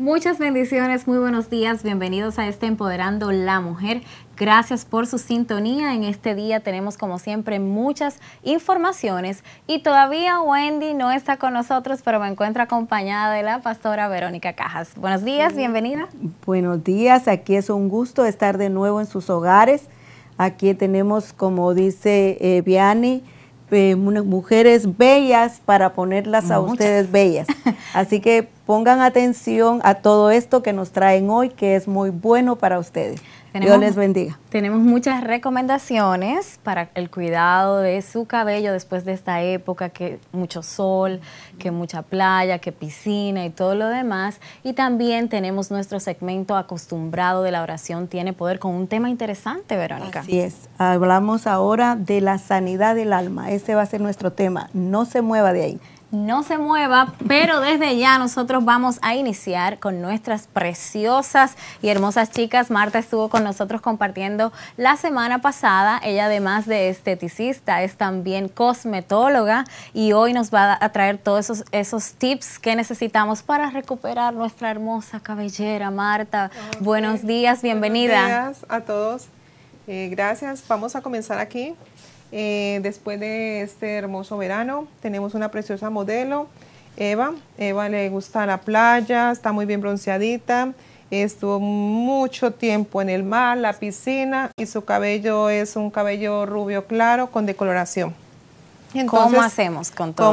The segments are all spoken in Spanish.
Muchas bendiciones, muy buenos días, bienvenidos a este Empoderando la Mujer. Gracias por su sintonía. En este día tenemos como siempre muchas informaciones y todavía Wendy no está con nosotros, pero me encuentro acompañada de la pastora Verónica Cajas. Buenos días, bienvenida. Buenos días, aquí es un gusto estar de nuevo en sus hogares. Aquí tenemos, como dice eh, eh, mujeres bellas para ponerlas a ustedes bellas. Así que pongan atención a todo esto que nos traen hoy, que es muy bueno para ustedes. Dios les bendiga. Tenemos muchas recomendaciones para el cuidado de su cabello después de esta época, que mucho sol, que mucha playa, que piscina y todo lo demás. Y también tenemos nuestro segmento acostumbrado de la oración tiene poder con un tema interesante, Verónica. Así es. Hablamos ahora de la sanidad del alma. Ese va a ser nuestro tema. No se mueva de ahí no se mueva, pero desde ya nosotros vamos a iniciar con nuestras preciosas y hermosas chicas. Marta estuvo con nosotros compartiendo la semana pasada. Ella además de esteticista es también cosmetóloga y hoy nos va a traer todos esos, esos tips que necesitamos para recuperar nuestra hermosa cabellera. Marta, buenos días, bienvenida. Buenos días a todos. Eh, gracias. Vamos a comenzar aquí eh, después de este hermoso verano tenemos una preciosa modelo, Eva. Eva le gusta la playa, está muy bien bronceadita, estuvo mucho tiempo en el mar, la piscina y su cabello es un cabello rubio claro con decoloración. Entonces, ¿Cómo hacemos con todo?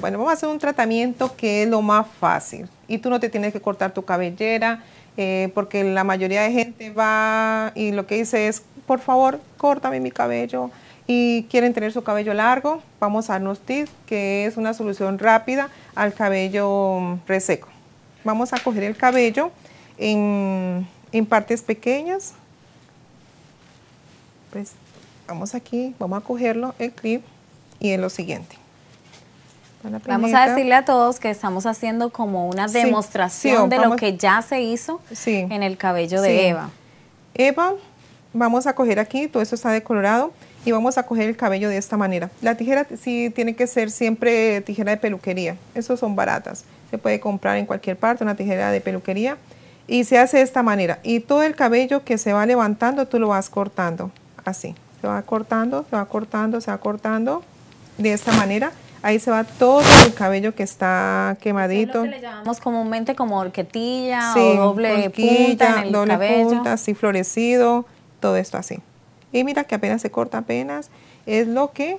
Bueno, vamos a hacer un tratamiento que es lo más fácil y tú no te tienes que cortar tu cabellera. Eh, porque la mayoría de gente va y lo que dice es, por favor, córtame mi cabello, y quieren tener su cabello largo, vamos a darnos que es una solución rápida al cabello mm, reseco. Vamos a coger el cabello en, partes pequeñas. Pues, vamos aquí, vamos a cogerlo, el clip, y en lo siguiente. Vamos a decirle a todos que estamos haciendo como una demostración de lo que ya se hizo en el cabello de Eva. Eva, vamos a coger aquí, todo esto está decolorado y vamos a coger el cabello de esta manera. La tijera sí tiene que ser siempre tijera de peluquería, esas son baratas, se puede comprar en cualquier parte una tijera de peluquería y se hace de esta manera y todo el cabello que se va levantando tú lo vas cortando así, se va cortando, se va cortando, se va cortando de esta manera. Ahí se va todo el cabello que está quemadito. Es lo le llamamos comúnmente como horquetilla o doble punta en doble punta, así florecido, todo esto así. Y mira que apenas se corta, apenas es lo que,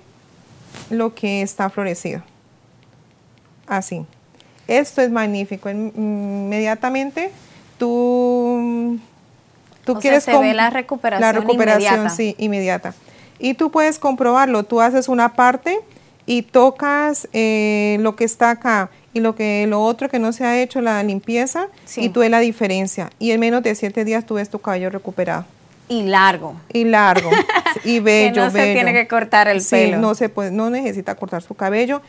lo que está florecido. Así. Esto es magnífico. Mm, inmediatamente tú, tú quieres... Sea, se ve la recuperación La recuperación, sí, inmediata. Y tú puedes comprobarlo. Tú haces una parte y tocas eh, lo que está acá y lo que lo otro que no se ha hecho, la limpieza, y tú ves la diferencia. Y en menos de siete días tú ves tu cabello recuperado. Y largo. Y largo. Y bello. que no se tiene que cortar el sí, No se puede, no necesita cortar su cabello.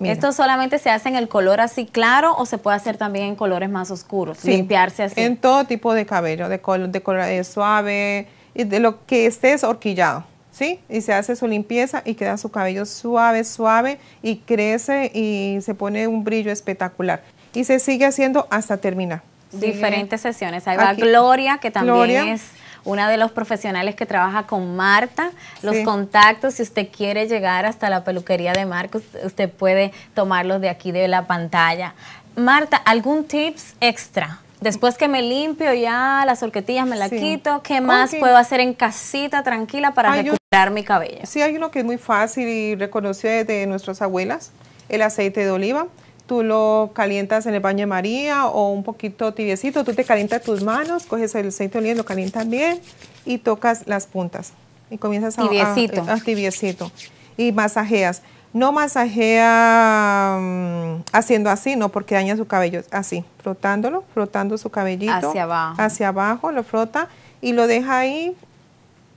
¿Esto solamente se hace en el color así claro o se puede hacer también en colores más oscuros? limpiarse así. En todo tipo de cabello, de color, de color eh, suave, y de lo que esté es horquillado, ¿sí? Y se hace su limpieza y queda su cabello suave, suave y crece y se pone un brillo espectacular. Y se sigue haciendo hasta terminar. Diferentes sesiones. Ahí va Gloria, que también es una de los profesionales que trabaja con Marta. Los contactos, si usted quiere llegar hasta la peluquería de Marcos, usted puede tomarlos de aquí de la pantalla. Marta, ¿algún tips extra? Después que me limpio ya, las orquetillas me la quito, ¿qué más puedo hacer en casita tranquila para recuperar mi cabello? Sí, hay uno que es muy fácil y reconocido de nuestras abuelas, el aceite de oliva tú lo calientas en el baño de María o un poquito tibiecito, tú te calientas tus manos, coges el aceite de oliva, lo calientas bien y tocas las puntas y comienzas a tibiecito. A, tibiecito y masajeas. No masajea mm, haciendo así, no, porque daña su cabello, así, frotándolo, frotando su cabellito. Hacia abajo. Hacia abajo, lo frota y lo deja ahí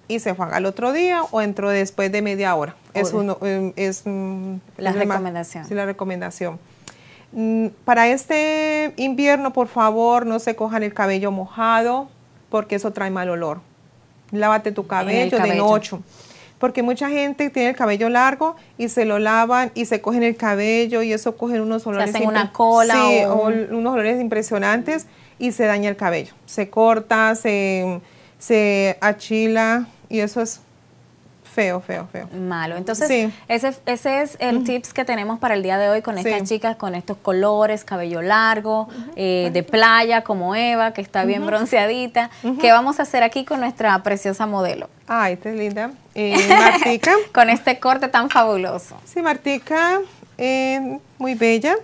y se juega al otro día o entró después de media hora. Es, uno, em, es mm, la, recomendación. Sí, la recomendación. Mm, para este invierno, por favor, no se cojan el cabello mojado porque eso trae mal olor. Lávate tu cabello, de noche. Porque mucha gente tiene el cabello largo y se lo lavan y se cogen el cabello y eso cogen unos olores. cola. unos olores impresionantes y se daña el cabello. Se corta, se, se achila y eso es feo, feo, feo. Malo. Entonces, ese, es el tips que tenemos para el día de hoy con estas chicas, con estos colores, cabello largo, eh, de playa, como Eva, que está bien bronceadita. ¿Qué vamos a hacer aquí con nuestra preciosa modelo? Ay, qué linda. Y eh, Martica. con este corte tan fabuloso. Sí, Martica, eh, muy bella.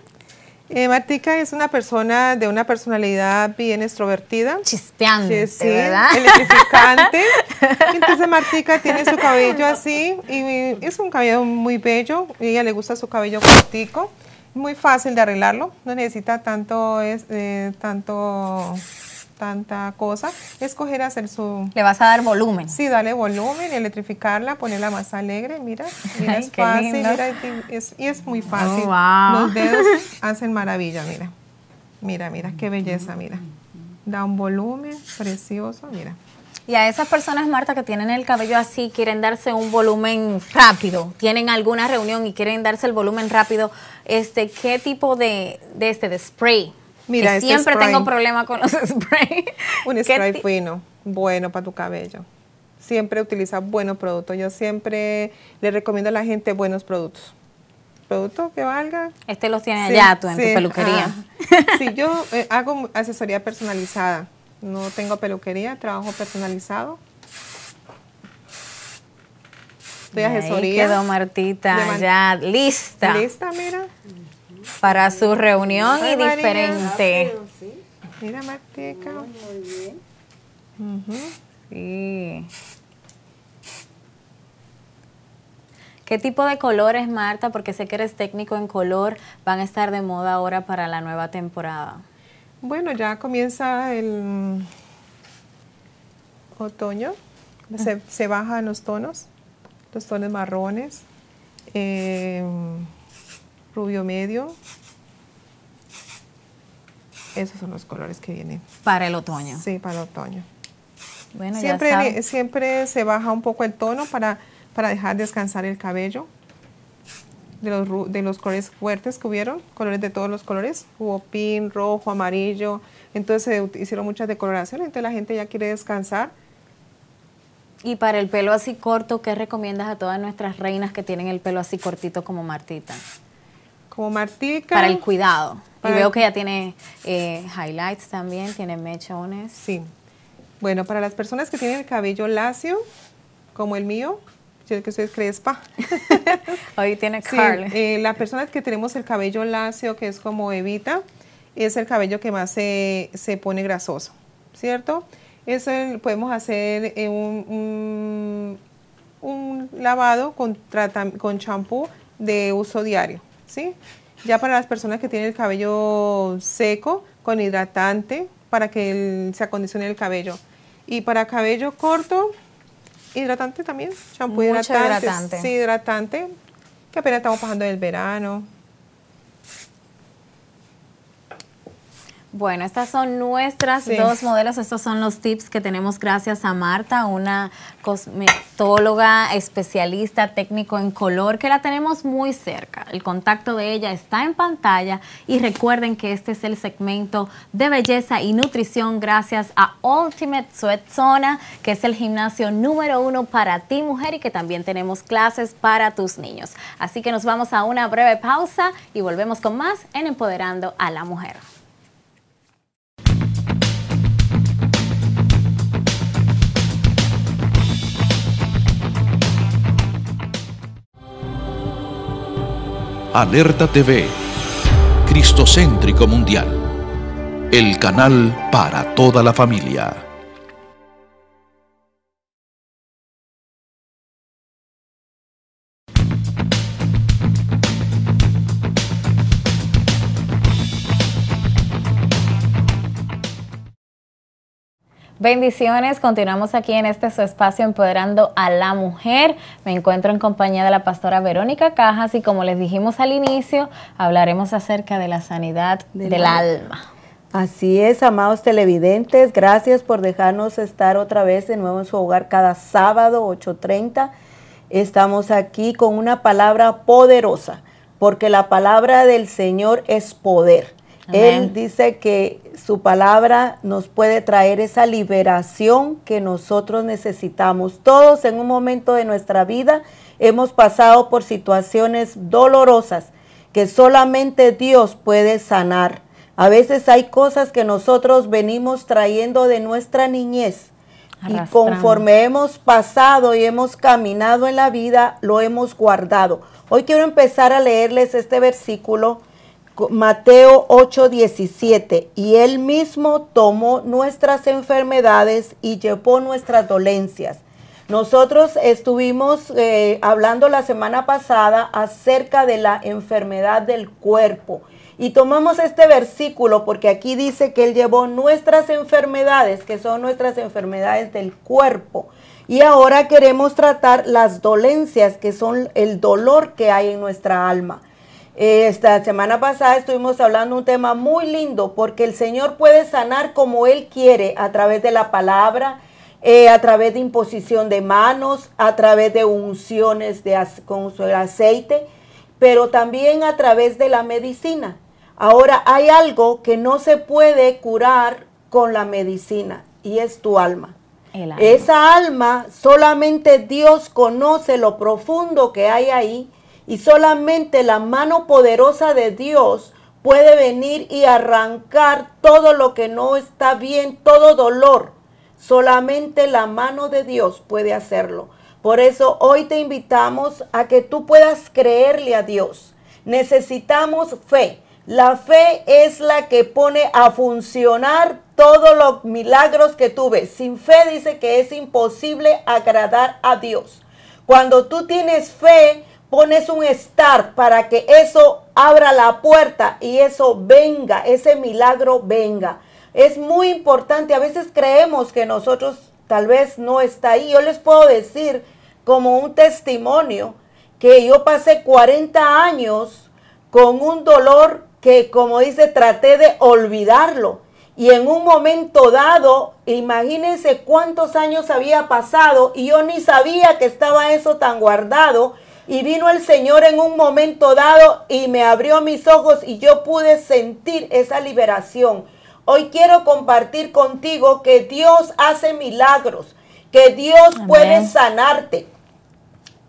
Eh, Martica es una persona de una personalidad bien extrovertida. Chispeante, sí, ¿verdad? Electrificante. Entonces Martica tiene su cabello así y es un cabello muy bello. a ella le gusta su cabello cortico. Muy fácil de arreglarlo. No necesita tanto, es, eh, tanto tanta cosa, escoger hacer su... Le vas a dar volumen. Sí, darle volumen, electrificarla, ponerla más alegre, mira, mira es fácil, mira, y es muy oh, fácil. Los dedos hacen maravilla, mira, mira, mira, qué belleza, mira. Da un volumen precioso, mira. Y a esas personas, Marta, que tienen el cabello así, quieren darse un volumen rápido, tienen alguna reunión y quieren darse el volumen rápido, este, ¿qué tipo de, este, de spray Mira, siempre tengo problema con los sprays. Un spray fino, bueno para tu cabello. Siempre utiliza buenos productos. Yo siempre le recomiendo a la gente buenos productos. Productos que valga. Este los tiene allá tú en tu peluquería. sí, yo eh, hago asesoría personalizada. No tengo peluquería, trabajo personalizado. Estoy asesoría. Ahí quedó Martita, ya lista. Lista, mira para su reunión y diferente. Mira, Martica. Muy, bien. Sí. ¿Qué tipo de colores, Marta? Porque sé que eres técnico en color, van a estar de moda ahora para la nueva temporada. Bueno, ya comienza el otoño, se, ah. se bajan los tonos, los tonos marrones. Eh, rubio medio. Esos son los colores que vienen. Para el otoño. Sí, para el otoño. Bueno, siempre, siempre se baja un poco el tono para, para dejar descansar el cabello. De los, de los colores fuertes que hubieron, colores de todos los colores, hubo pin, rojo, amarillo, entonces se hicieron muchas decoloraciones, entonces la gente ya quiere descansar. Y para el pelo así corto, ¿qué recomiendas a todas nuestras reinas que tienen el pelo así cortito como Martita? Martica. Para el cuidado. y veo que ya tiene eh, highlights también, tiene mechones. Sí. Bueno, para las personas que tienen el cabello lacio, como el mío, yo que soy crespa. Hoy tiene curl. Eh, las personas que tenemos el cabello lacio, que es como Evita, es el cabello que más se, se pone grasoso, ¿cierto? Eso podemos hacer eh, un, un, lavado con champú con de uso diario. ¿sí? Ya para las personas que tienen el cabello seco, con hidratante, para que se acondicione el cabello. Y para cabello corto, hidratante también, champú hidratante. Sí, hidratante, que apenas estamos pasando el verano. Bueno, estas son nuestras dos modelos. Estos son los tips que tenemos gracias a Marta, una cosmetóloga especialista técnico en color que la tenemos muy cerca. El contacto de ella está en pantalla y recuerden que este es el segmento de belleza y nutrición gracias a Ultimate Sweat Zona, que es el gimnasio número uno para ti mujer y que también tenemos clases para tus niños. Así que nos vamos a una breve pausa y volvemos con más en Empoderando a la Mujer. Alerta TV, Cristocéntrico Mundial, el canal para toda la familia. Bendiciones, continuamos aquí en este su espacio Empoderando a la Mujer. Me encuentro en compañía de la pastora Verónica Cajas y como les dijimos al inicio, hablaremos acerca de la sanidad del, alma. alma. Así es, amados televidentes, gracias por dejarnos estar otra vez de nuevo en su hogar cada sábado 8.30. Estamos aquí con una palabra poderosa, porque la palabra del Señor es poder. Él dice que su palabra nos puede traer esa liberación que nosotros necesitamos. Todos en un momento de nuestra vida hemos pasado por situaciones dolorosas que solamente Dios puede sanar. A veces hay cosas que nosotros venimos trayendo de nuestra niñez y conforme hemos pasado y hemos caminado en la vida, lo hemos guardado. Hoy quiero empezar a leerles este versículo Mateo 8:17, y él mismo tomó nuestras enfermedades y llevó nuestras dolencias. Nosotros estuvimos eh, hablando la semana pasada acerca de la enfermedad del cuerpo. Y tomamos este versículo porque aquí dice que Él llevó nuestras enfermedades, que son nuestras enfermedades del cuerpo. Y ahora queremos tratar las dolencias, que son el dolor que hay en nuestra alma. Esta semana pasada estuvimos hablando un tema muy lindo porque el Señor puede sanar como Él quiere a través de la palabra, eh, a través de imposición de manos, a través de unciones de con su aceite, pero también a través de la medicina. Ahora hay algo que no se puede curar con la medicina y es tu alma. Esa alma solamente Dios conoce lo profundo que hay ahí y solamente la mano poderosa de Dios puede venir y arrancar todo lo que no está bien, todo dolor. Solamente la mano de Dios puede hacerlo. Por eso hoy te invitamos a que tú puedas creerle a Dios. Necesitamos fe. La fe es la que pone a funcionar todos los milagros que tú ves. Sin fe dice que es imposible agradar a Dios. Cuando tú tienes fe, pones un start para que eso abra la puerta y eso venga, ese milagro venga. Es muy importante, a veces creemos que nosotros tal vez no está ahí. Yo les puedo decir como un testimonio que yo pasé 40 años con un dolor que, como dice, traté de olvidarlo. Y en un momento dado, imagínense cuántos años había pasado y yo ni sabía que estaba eso tan guardado y vino el Señor en un momento dado y me abrió mis ojos y yo pude sentir esa liberación. Hoy quiero compartir contigo que Dios hace milagros, que Dios puede sanarte.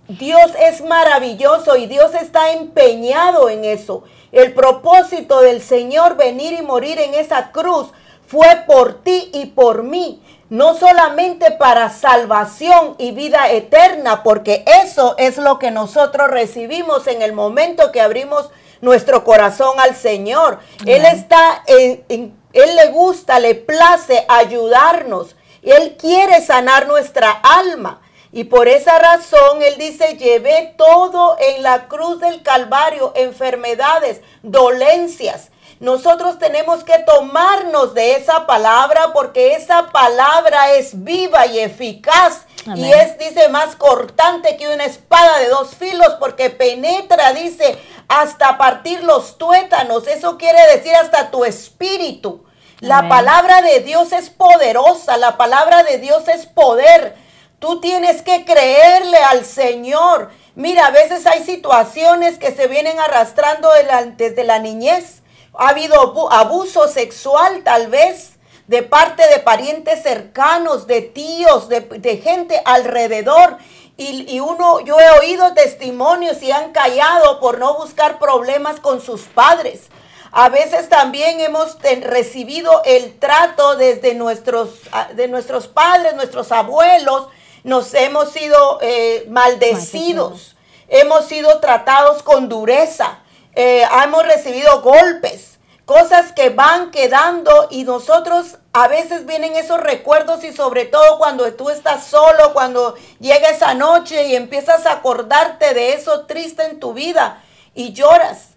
Dios es maravilloso y Dios está empeñado en eso. El propósito del Señor venir y morir en esa cruz fue por ti y por mí, no solamente para salvación y vida eterna, porque eso es lo que nosotros recibimos en el momento que abrimos nuestro corazón al Señor. Él está, Él le gusta, le place ayudarnos. Él quiere sanar nuestra alma. Y por esa razón Él dice, llevé todo en la cruz del Calvario, enfermedades, dolencias, nosotros tenemos que tomarnos de esa palabra porque esa palabra es viva y eficaz. Y es, dice, más cortante que una espada de dos filos porque penetra, dice, hasta partir los tuétanos. Eso quiere decir hasta tu espíritu. La palabra de Dios es poderosa, la palabra de Dios es poder. Tú tienes que creerle al Señor. Mira, a veces hay situaciones que se vienen arrastrando desde la niñez ha habido abuso sexual tal vez de parte de parientes cercanos, de tíos, de, gente alrededor. Y, uno, yo he oído testimonios y han callado por no buscar problemas con sus padres. A veces también hemos recibido el trato desde nuestros, ah, de nuestros padres, nuestros abuelos. Nos hemos sido eh, maldecidos, hemos sido tratados con dureza. Eh, hemos recibido golpes, cosas que van quedando y nosotros a veces vienen esos recuerdos y sobre todo cuando tú estás solo, cuando llega esa noche y empiezas a acordarte de eso triste en tu vida y lloras.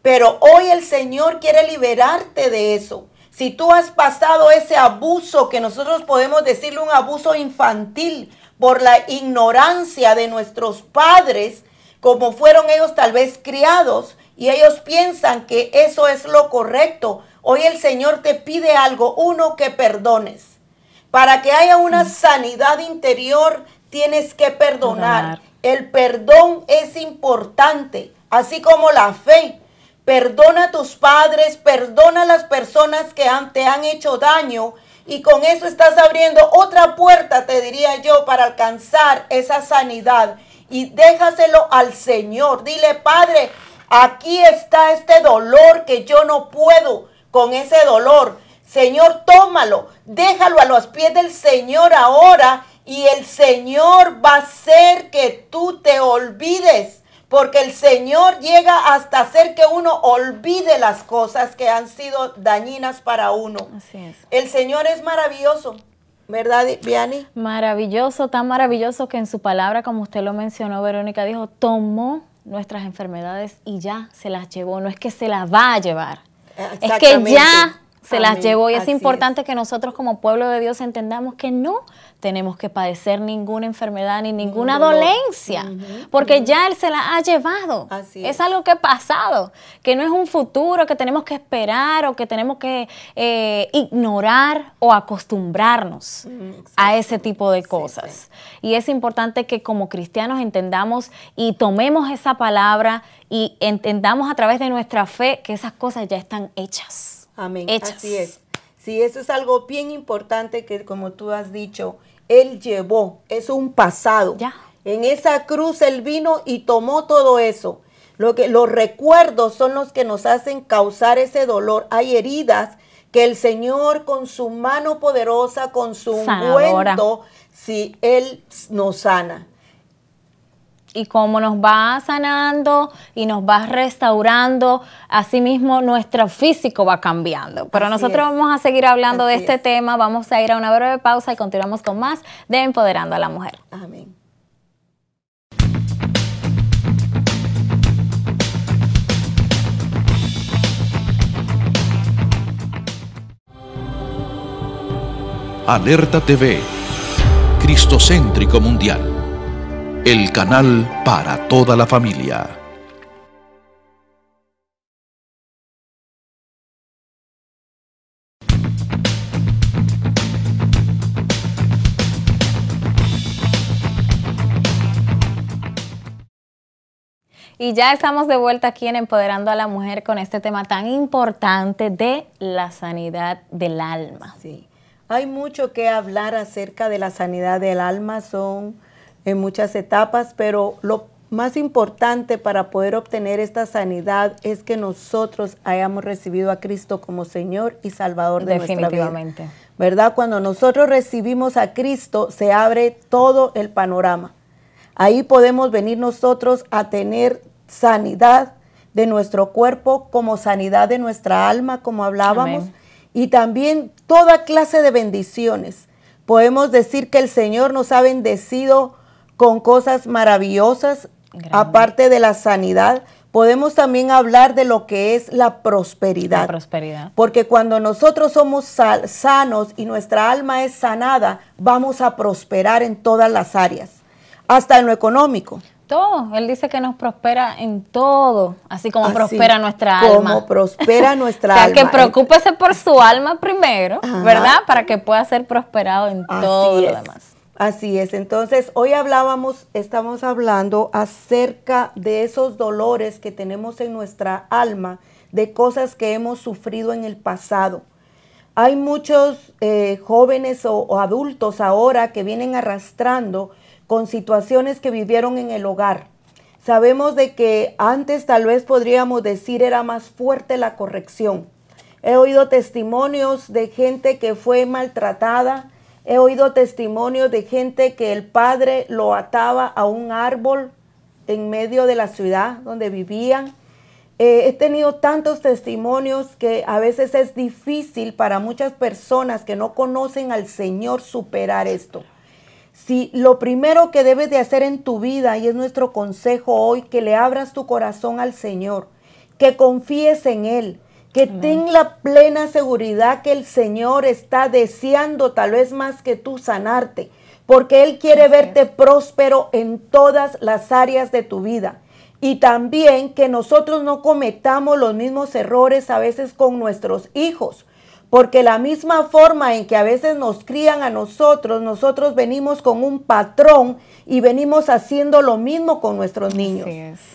Pero hoy el Señor quiere liberarte de eso. Si tú has pasado ese abuso, que nosotros podemos decirle un abuso infantil por la ignorancia de nuestros padres, como fueron ellos tal vez criados, y ellos piensan que eso es lo correcto. Hoy el Señor te pide algo, uno que perdones. Para que haya una sanidad interior, tienes que perdonar. El perdón es importante, así como la fe. Perdona a tus padres, perdona a las personas que te han hecho daño y con eso estás abriendo otra puerta, te diría yo, para alcanzar esa sanidad. Y déjaselo al Señor. Dile, Padre, Aquí está este dolor que yo no puedo con ese dolor. Señor, tómalo, déjalo a los pies del Señor ahora y el Señor va a hacer que tú te olvides, porque el Señor llega hasta hacer que uno olvide las cosas que han sido dañinas para uno. Así es. El Señor es maravilloso. ¿Verdad, Viani? Maravilloso, tan maravilloso que en su palabra, como usted lo mencionó, Verónica dijo, tomó nuestras enfermedades y ya se las llevó, no es que se las va a llevar, es que ya se las llevó y es importante que nosotros como pueblo de Dios entendamos que no tenemos que padecer ninguna enfermedad ni ninguna dolencia, porque ya Él se la ha llevado. es. algo que ha pasado, que no es un futuro que tenemos que esperar o que tenemos que eh, ignorar o acostumbrarnos mm, a ese tipo de cosas. Y es importante que como cristianos entendamos y tomemos esa palabra y entendamos a través de nuestra fe que esas cosas ya están hechas Amén. Así es. Sí, eso es algo bien importante que como tú has dicho, Él llevó, es un pasado. Ya. En esa cruz Él vino y tomó todo eso. Lo que, los recuerdos son los que nos hacen causar ese dolor. Hay heridas que el Señor con su mano poderosa, con su cuento, si Él nos sana y cómo nos va sanando y nos va restaurando, asimismo nuestro físico va cambiando. Pero nosotros vamos a seguir hablando de este tema, vamos a ir a una breve pausa y continuamos con más de Empoderando a la Mujer. Amén. Alerta TV, Cristocéntrico Mundial el canal para toda la familia. Y ya estamos de vuelta aquí en Empoderando a la Mujer con este tema tan importante de la sanidad del alma. Sí. Hay mucho que hablar acerca de la sanidad del alma. Son en muchas etapas, pero lo más importante para poder obtener esta sanidad es que nosotros hayamos recibido a Cristo como Señor y Salvador de nuestra vida. ¿Verdad? Cuando nosotros recibimos a Cristo, se abre todo el panorama. Ahí podemos venir nosotros a tener sanidad de nuestro cuerpo, como sanidad de nuestra alma, como hablábamos, y también toda clase de bendiciones. Podemos decir que el Señor nos ha bendecido con cosas maravillosas, aparte de la sanidad. Podemos también hablar de lo que es la prosperidad. prosperidad. Porque cuando nosotros somos sanos y nuestra alma es sanada, vamos a prosperar en todas las áreas, hasta en lo económico todo. Él dice que nos prospera en todo, así como prospera nuestra alma. Como prospera nuestra o sea, que preocúpese por su alma primero, ¿verdad? Para que pueda ser prosperado en todo lo demás. Así es, entonces hoy hablábamos, estamos hablando acerca de esos dolores que tenemos en nuestra alma, de cosas que hemos sufrido en el pasado. Hay muchos eh, jóvenes o, o adultos ahora que vienen arrastrando con situaciones que vivieron en el hogar. Sabemos de que antes tal vez podríamos decir era más fuerte la corrección. He oído testimonios de gente que fue maltratada, He oído testimonios de gente que el padre lo ataba a un árbol en medio de la ciudad donde vivían. Eh, he tenido tantos testimonios que a veces es difícil para muchas personas que no conocen al Señor superar esto. Si lo primero que debes de hacer en tu vida, y es nuestro consejo hoy, que le abras tu corazón al Señor, que confíes en Él, que tenga la plena seguridad que el Señor está deseando tal vez más que tú sanarte, porque Él quiere verte próspero en todas las áreas de tu vida. Y también que nosotros no cometamos los mismos errores a veces con nuestros hijos, porque la misma forma en que a veces nos crían a nosotros, nosotros venimos con un patrón y venimos haciendo lo mismo con nuestros niños.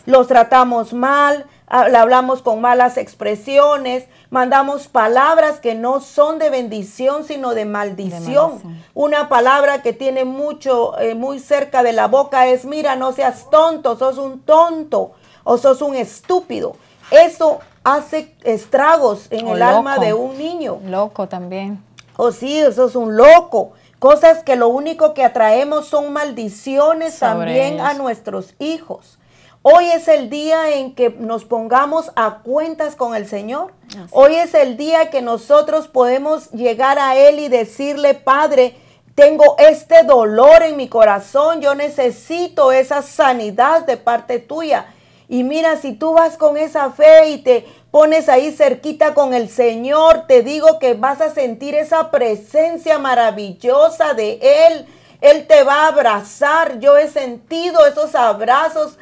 Los tratamos mal, Ah, hablamos con malas expresiones, mandamos palabras que no son de bendición, sino de maldición. Una palabra que tiene mucho, eh, muy cerca de la boca es, mira, no seas tonto, sos un tonto o sos un estúpido. Eso hace estragos en el alma de un niño. Loco también. O oh, sí, sos un loco. Cosas que lo único que atraemos son maldiciones también a nuestros hijos. Hoy es el día en que nos pongamos a cuentas con el Señor. Hoy es el día que nosotros podemos llegar a Él y decirle, Padre, tengo este dolor en mi corazón, yo necesito esa sanidad de parte tuya. Y mira, si tú vas con esa fe y te pones ahí cerquita con el Señor, te digo que vas a sentir esa presencia maravillosa de Él. Él te va a abrazar. Yo he sentido esos abrazos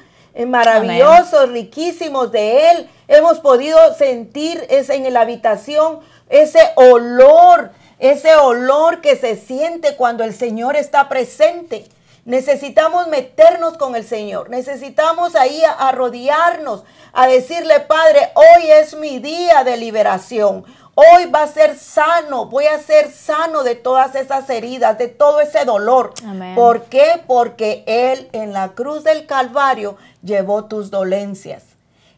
maravillosos, maravilloso, riquísimos de Él. Hemos podido sentir ese, en la habitación ese olor, ese olor que se siente cuando el Señor está presente. Necesitamos meternos con el Señor, necesitamos ahí arrodillarnos, a decirle, Padre, hoy es mi día de liberación, Hoy va a ser sano, voy a ser sano de todas esas heridas, de todo ese dolor. ¿Por qué? Porque Él en la cruz del Calvario llevó tus dolencias.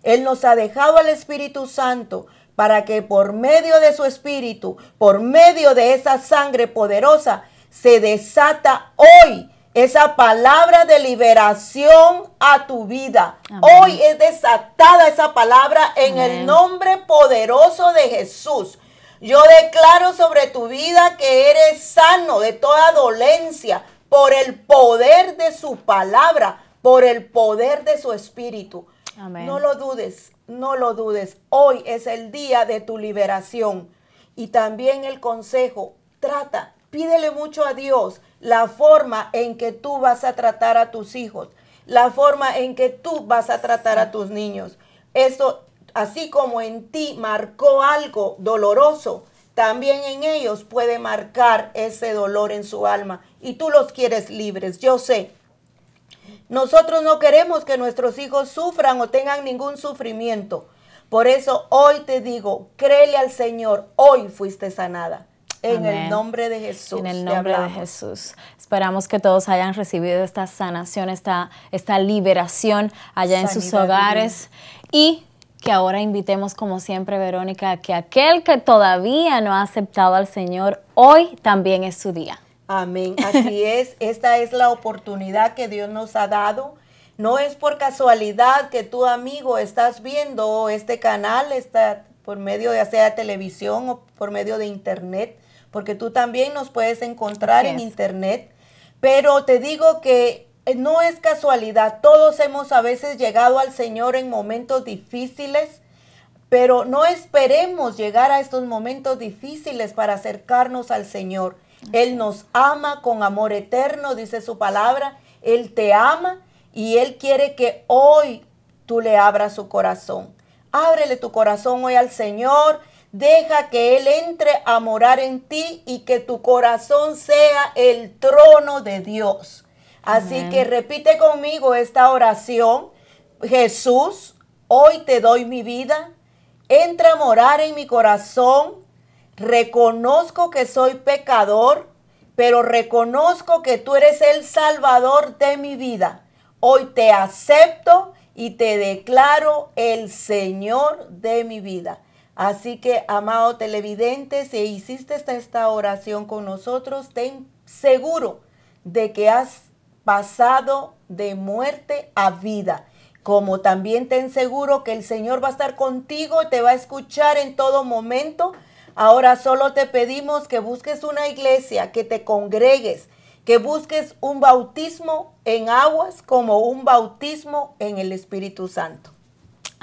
Él nos ha dejado al Espíritu Santo para que por medio de su Espíritu, por medio de esa sangre poderosa, se desata hoy esa palabra de liberación a tu vida. Hoy es desatada esa palabra en el nombre poderoso de Jesús. Yo declaro sobre tu vida que eres sano de toda dolencia por el poder de su palabra, por el poder de su espíritu. No lo dudes, no lo dudes. Hoy es el día de tu liberación. Y también el consejo, trata pídele mucho a Dios la forma en que tú vas a tratar a tus hijos, la forma en que tú vas a tratar a tus niños. Eso, así como en ti marcó algo doloroso, también en ellos puede marcar ese dolor en su alma. Y tú los quieres libres, yo sé. Nosotros no queremos que nuestros hijos sufran o tengan ningún sufrimiento. Por eso hoy te digo, créele al Señor, hoy fuiste sanada. En el nombre de Jesús. En el nombre de Jesús. Esperamos que todos hayan recibido esta sanación, esta, esta liberación allá en sus hogares. Y que ahora invitemos, como siempre, Verónica, que aquel que todavía no ha aceptado al Señor, hoy también es su día. Amén. Así es, esta es la oportunidad que Dios nos ha dado. No es por casualidad que tú, amigo, estás viendo este canal, está por medio ya sea televisión o por medio de internet porque tú también nos puedes encontrar en internet. Pero te digo que eh, no es casualidad, todos hemos a veces llegado al Señor en momentos difíciles, pero no esperemos llegar a estos momentos difíciles para acercarnos al Señor. Él nos ama con amor eterno, dice su palabra, Él te ama y Él quiere que hoy tú le abras su corazón. Ábrele tu corazón hoy al Señor Deja que Él entre a morar en ti y que tu corazón sea el trono de Dios. Así que repite conmigo esta oración. Jesús, hoy te doy mi vida. Entra a morar en mi corazón. Reconozco que soy pecador, pero reconozco que tú eres el salvador de mi vida. Hoy te acepto y te declaro el Señor de mi vida. Así que, amado televidente, si hiciste esta, oración con nosotros, ten seguro de que has pasado de muerte a vida. Como también ten seguro que el Señor va a estar contigo, te va a escuchar en todo momento. Ahora solo te pedimos que busques una iglesia, que te congregues, que busques un bautismo en aguas como un bautismo en el Espíritu Santo.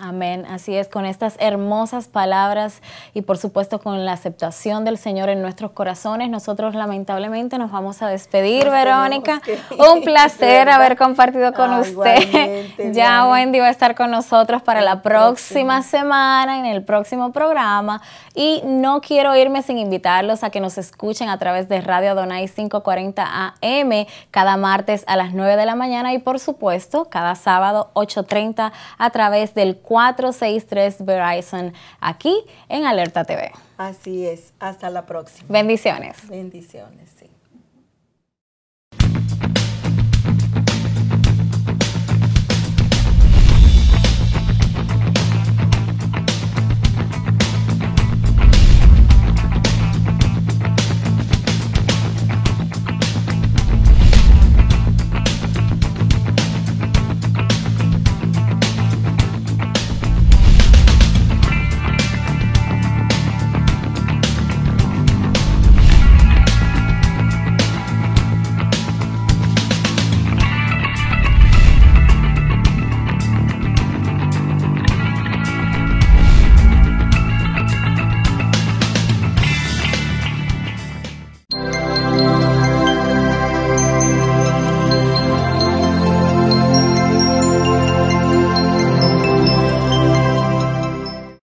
Amén, así es, con estas hermosas palabras y por supuesto con la aceptación del Señor en nuestros corazones, nosotros lamentablemente nos vamos a despedir, Verónica. Un placer haber compartido con ah, usted. ya Wendy va a estar con nosotros para la, próxima, semana, en el próximo programa. Y no quiero irme sin invitarlos a que nos escuchen a través de Radio Donai 540 AM cada martes a las 9 de la mañana y por supuesto cada sábado 8.30 a través del 463 Verizon aquí en Alerta TV. Así es, hasta la próxima. Bendiciones. Bendiciones.